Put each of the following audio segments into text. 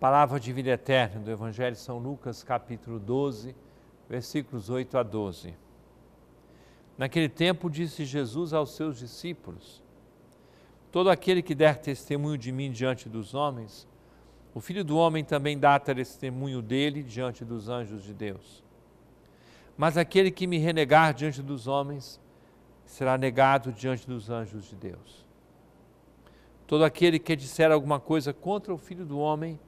Palavra de vida eterna do Evangelho de São Lucas, capítulo 12, versículos 8 a 12. Naquele tempo disse Jesus aos seus discípulos: Todo aquele que der testemunho de mim diante dos homens, o Filho do Homem também dá testemunho dele diante dos anjos de Deus. Mas aquele que me renegar diante dos homens, será negado diante dos anjos de Deus. Todo aquele que disser alguma coisa contra o Filho do Homem,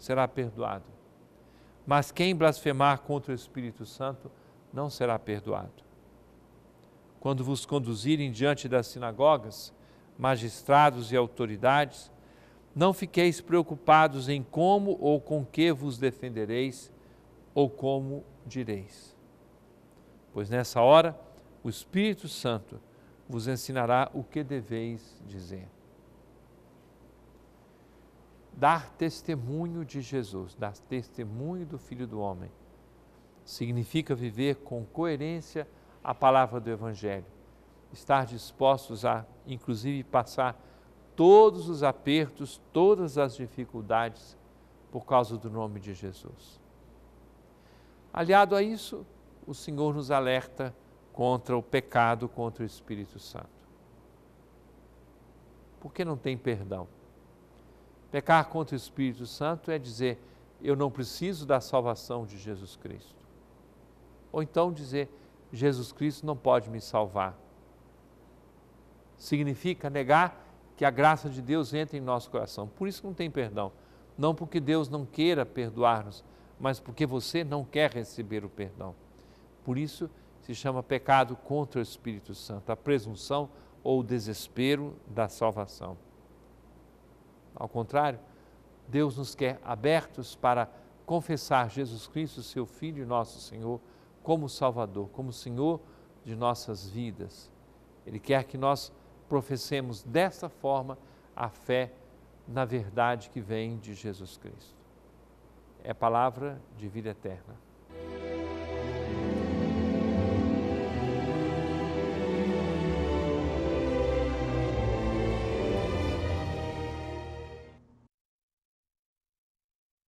será perdoado. Mas quem blasfemar contra o Espírito Santo não será perdoado. Quando vos conduzirem diante das sinagogas, magistrados e autoridades, não fiqueis preocupados em como ou com que vos defendereis ou como direis. Pois nessa hora o Espírito Santo vos ensinará o que deveis dizer. Dar testemunho de Jesus, dar testemunho do Filho do Homem, significa viver com coerência a palavra do Evangelho, estar dispostos a, inclusive, passar todos os apertos, todas as dificuldades por causa do nome de Jesus. Aliado a isso, o Senhor nos alerta contra o pecado, contra o Espírito Santo. Por que não tem perdão? Pecar contra o Espírito Santo é dizer, eu não preciso da salvação de Jesus Cristo. Ou então dizer, Jesus Cristo não pode me salvar. Significa negar que a graça de Deus entra em nosso coração. Por isso não tem perdão. Não porque Deus não queira perdoar-nos, mas porque você não quer receber o perdão. Por isso se chama pecado contra o Espírito Santo, a presunção ou o desespero da salvação. Ao contrário, Deus nos quer abertos para confessar Jesus Cristo, seu Filho e nosso Senhor, como Salvador, como Senhor de nossas vidas. Ele quer que nós professemos dessa forma a fé na verdade que vem de Jesus Cristo. É palavra de vida eterna.